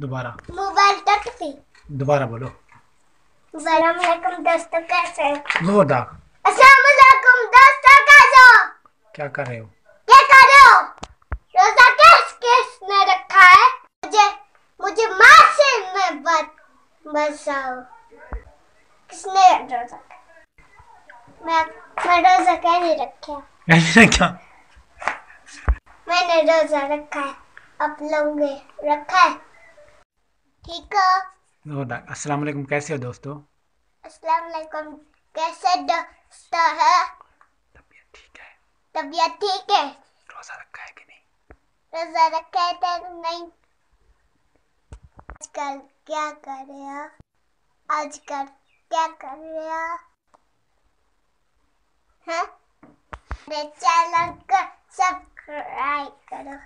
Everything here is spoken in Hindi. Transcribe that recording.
दोबारा मोबाइल तक पे दोबारा बोलो सलाम अलैकुम दोस्तों कैसे हो जोरदार अस्सलाम वालेकुम दोस्तों कैसे हो क्या कर रहे हो क्या कर रहे हो रोजा किस किस ने रखा है मुझे मुझे माँ से मैं बात बचाओ किसने रोजा मैं मैं रोजा कैसे रखा कैसे रखा मैंने रोजा रखा है आप लोगों ने रखा है ठीक हो अस्सलाम वालेकुम कैसे हो दोस्तों अस्सलाम वालेकुम कैसे दोस्तों है तबीयत ठीक है तबीयत ठीक है रोजा रखा है कि नहीं रोजा रखा है तो नहीं आजकल क्या कर रहे हो आजकल क्या कर रहे हो हैं चैनल को सब्सक्राइब करो